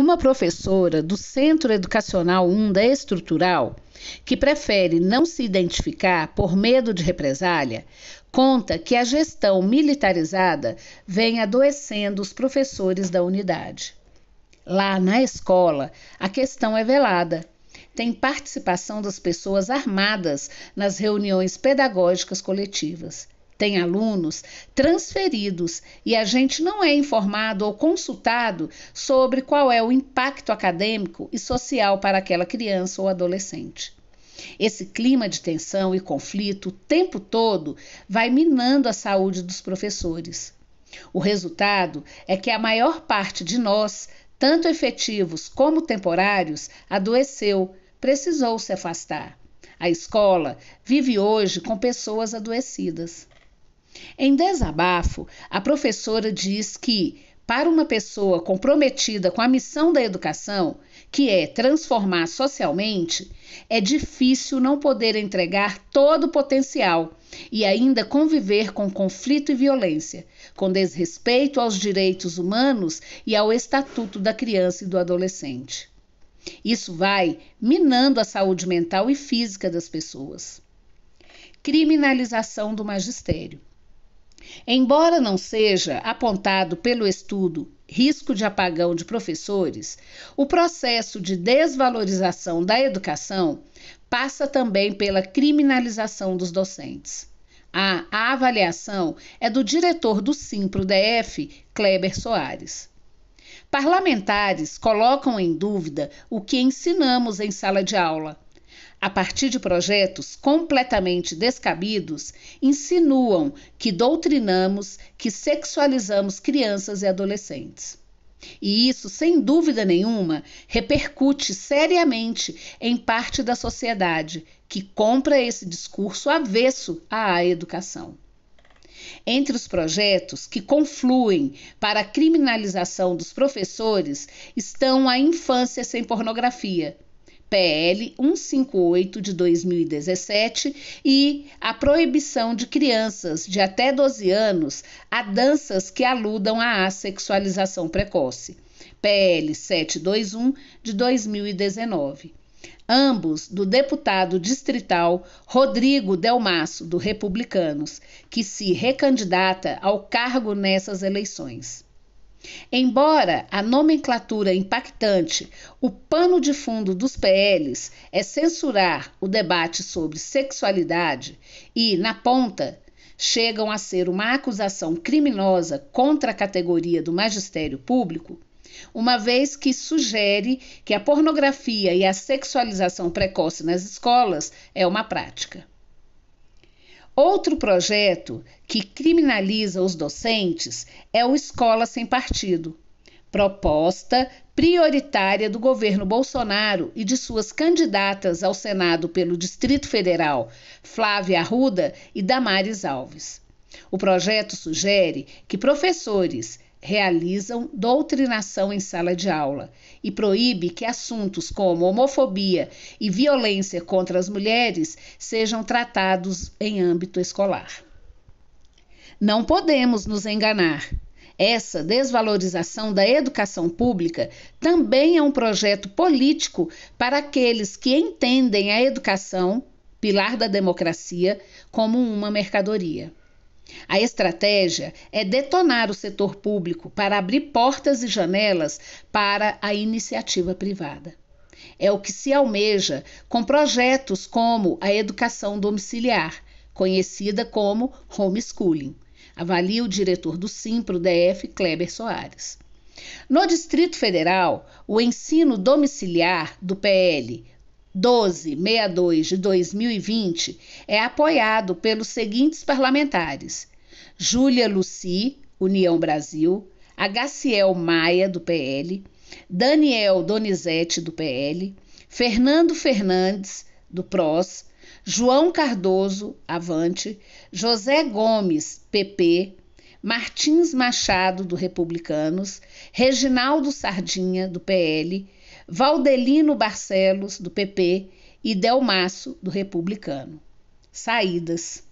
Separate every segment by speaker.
Speaker 1: Uma professora do Centro Educacional 1 da Estrutural, que prefere não se identificar por medo de represália, conta que a gestão militarizada vem adoecendo os professores da unidade. Lá na escola, a questão é velada. Tem participação das pessoas armadas nas reuniões pedagógicas coletivas tem alunos transferidos e a gente não é informado ou consultado sobre qual é o impacto acadêmico e social para aquela criança ou adolescente. Esse clima de tensão e conflito o tempo todo vai minando a saúde dos professores. O resultado é que a maior parte de nós, tanto efetivos como temporários, adoeceu, precisou se afastar. A escola vive hoje com pessoas adoecidas. Em desabafo, a professora diz que, para uma pessoa comprometida com a missão da educação, que é transformar socialmente, é difícil não poder entregar todo o potencial e ainda conviver com conflito e violência, com desrespeito aos direitos humanos e ao estatuto da criança e do adolescente. Isso vai minando a saúde mental e física das pessoas. Criminalização do magistério. Embora não seja apontado pelo estudo risco de apagão de professores, o processo de desvalorização da educação passa também pela criminalização dos docentes. A, a avaliação é do diretor do Simpro-DF, Kleber Soares. Parlamentares colocam em dúvida o que ensinamos em sala de aula a partir de projetos completamente descabidos, insinuam que doutrinamos, que sexualizamos crianças e adolescentes. E isso, sem dúvida nenhuma, repercute seriamente em parte da sociedade que compra esse discurso avesso à educação. Entre os projetos que confluem para a criminalização dos professores estão a infância sem pornografia, PL 158 de 2017 e a proibição de crianças de até 12 anos a danças que aludam à sexualização precoce. PL 721 de 2019. Ambos do deputado distrital Rodrigo Delmasso, do Republicanos, que se recandidata ao cargo nessas eleições. Embora a nomenclatura impactante, o pano de fundo dos PLs é censurar o debate sobre sexualidade e, na ponta, chegam a ser uma acusação criminosa contra a categoria do magistério público, uma vez que sugere que a pornografia e a sexualização precoce nas escolas é uma prática. Outro projeto que criminaliza os docentes é o Escola Sem Partido, proposta prioritária do governo Bolsonaro e de suas candidatas ao Senado pelo Distrito Federal, Flávia Arruda e Damares Alves. O projeto sugere que professores, realizam doutrinação em sala de aula e proíbe que assuntos como homofobia e violência contra as mulheres sejam tratados em âmbito escolar. Não podemos nos enganar. Essa desvalorização da educação pública também é um projeto político para aqueles que entendem a educação, pilar da democracia, como uma mercadoria. A estratégia é detonar o setor público para abrir portas e janelas para a iniciativa privada. É o que se almeja com projetos como a educação domiciliar, conhecida como homeschooling, avalia o diretor do Simpro DF, Kleber Soares. No Distrito Federal, o ensino domiciliar do PL 1262 de 2020 é apoiado pelos seguintes parlamentares: Júlia Luci, União Brasil, Agaciel Maia, do PL, Daniel Donizete, do PL, Fernando Fernandes, do PROS, João Cardoso, Avante, José Gomes, PP, Martins Machado, do Republicanos, Reginaldo Sardinha, do PL, Valdelino Barcelos, do PP, e Delmaço, do Republicano. Saídas.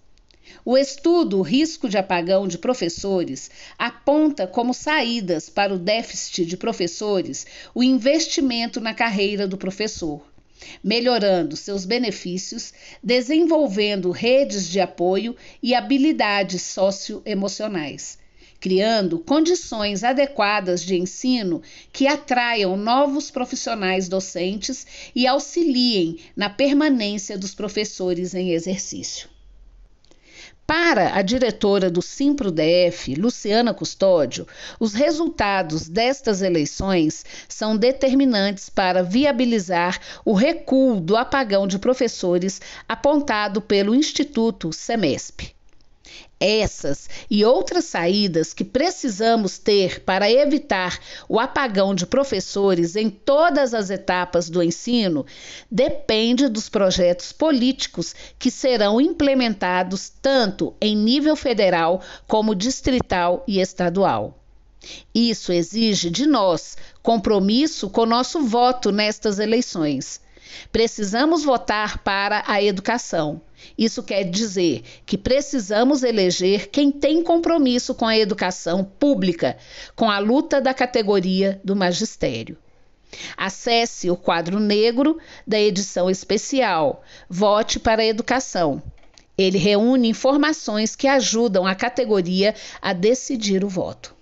Speaker 1: O estudo Risco de Apagão de Professores aponta como saídas para o déficit de professores o investimento na carreira do professor, melhorando seus benefícios, desenvolvendo redes de apoio e habilidades socioemocionais criando condições adequadas de ensino que atraiam novos profissionais docentes e auxiliem na permanência dos professores em exercício. Para a diretora do SimproDF, Luciana Custódio, os resultados destas eleições são determinantes para viabilizar o recuo do apagão de professores apontado pelo Instituto SEMESP. Essas e outras saídas que precisamos ter para evitar o apagão de professores em todas as etapas do ensino depende dos projetos políticos que serão implementados tanto em nível federal como distrital e estadual. Isso exige de nós compromisso com nosso voto nestas eleições. Precisamos votar para a educação. Isso quer dizer que precisamos eleger quem tem compromisso com a educação pública, com a luta da categoria do magistério. Acesse o quadro negro da edição especial Vote para a Educação. Ele reúne informações que ajudam a categoria a decidir o voto.